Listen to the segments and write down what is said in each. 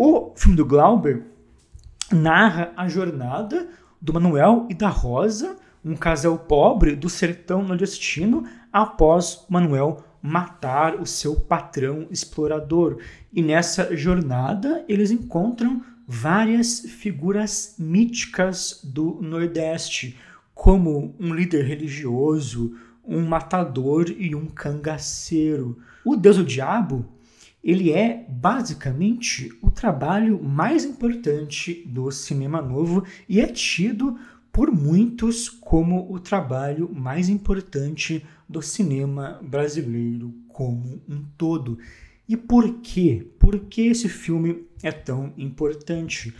O filme do Glauber narra a jornada do Manuel e da Rosa, um casal pobre do sertão nordestino, após Manuel matar o seu patrão explorador. E nessa jornada eles encontram várias figuras míticas do Nordeste, como um líder religioso, um matador e um cangaceiro. O Deus do Diabo ele é basicamente o trabalho mais importante do cinema novo e é tido por muitos como o trabalho mais importante do cinema brasileiro como um todo. E por quê? Por que esse filme é tão importante?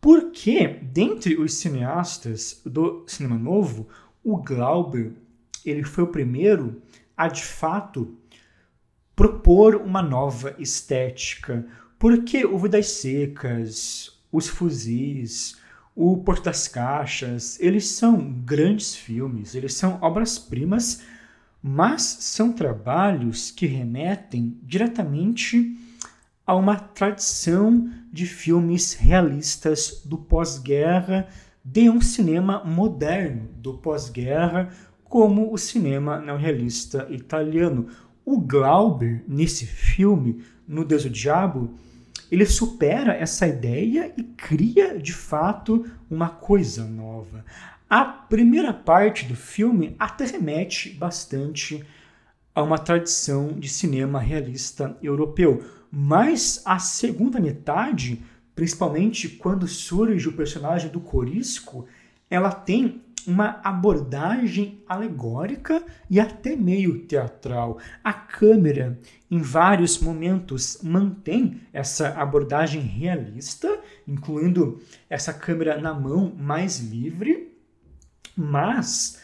Porque, dentre os cineastas do cinema novo, o Glauber ele foi o primeiro a, de fato, propor uma nova estética. Porque o Vidas Secas, os Fuzis, o Porto das Caixas, eles são grandes filmes, eles são obras-primas, mas são trabalhos que remetem diretamente a uma tradição de filmes realistas do pós-guerra, de um cinema moderno do pós-guerra, como o cinema não realista italiano, o Glauber, nesse filme, no Deus do Diabo, ele supera essa ideia e cria, de fato, uma coisa nova. A primeira parte do filme até remete bastante a uma tradição de cinema realista europeu, mas a segunda metade, principalmente quando surge o personagem do Corisco, ela tem uma abordagem alegórica e até meio teatral. A câmera, em vários momentos, mantém essa abordagem realista, incluindo essa câmera na mão mais livre, mas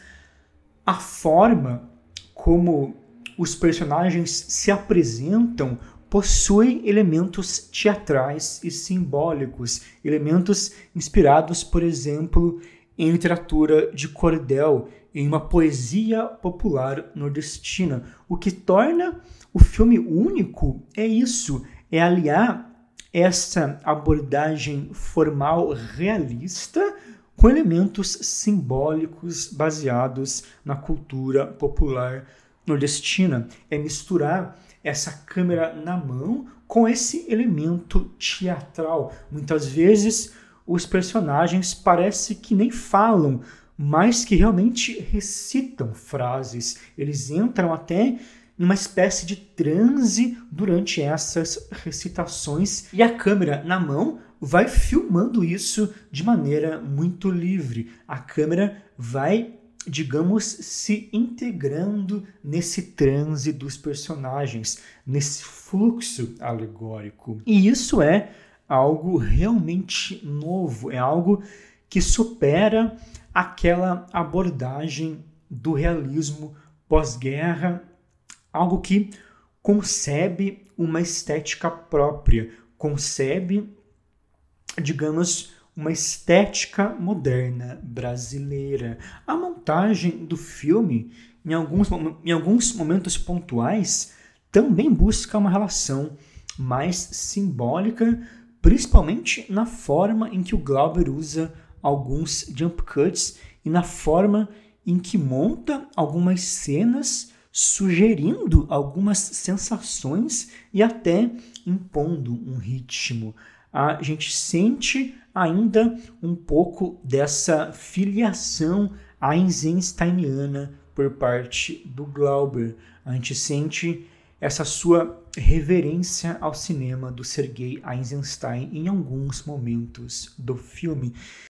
a forma como os personagens se apresentam possui elementos teatrais e simbólicos, elementos inspirados, por exemplo, em literatura de cordel, em uma poesia popular nordestina. O que torna o filme único é isso, é aliar essa abordagem formal realista com elementos simbólicos baseados na cultura popular nordestina. É misturar essa câmera na mão com esse elemento teatral. Muitas vezes os personagens parece que nem falam, mas que realmente recitam frases. Eles entram até em uma espécie de transe durante essas recitações e a câmera na mão vai filmando isso de maneira muito livre. A câmera vai digamos, se integrando nesse transe dos personagens, nesse fluxo alegórico. E isso é algo realmente novo, é algo que supera aquela abordagem do realismo pós-guerra, algo que concebe uma estética própria, concebe, digamos, uma estética moderna brasileira. A montagem do filme, em alguns, em alguns momentos pontuais, também busca uma relação mais simbólica principalmente na forma em que o Glauber usa alguns jump cuts e na forma em que monta algumas cenas, sugerindo algumas sensações e até impondo um ritmo. A gente sente ainda um pouco dessa filiação einsteiniana por parte do Glauber. A gente sente essa sua reverência ao cinema do Sergei Eisenstein em alguns momentos do filme.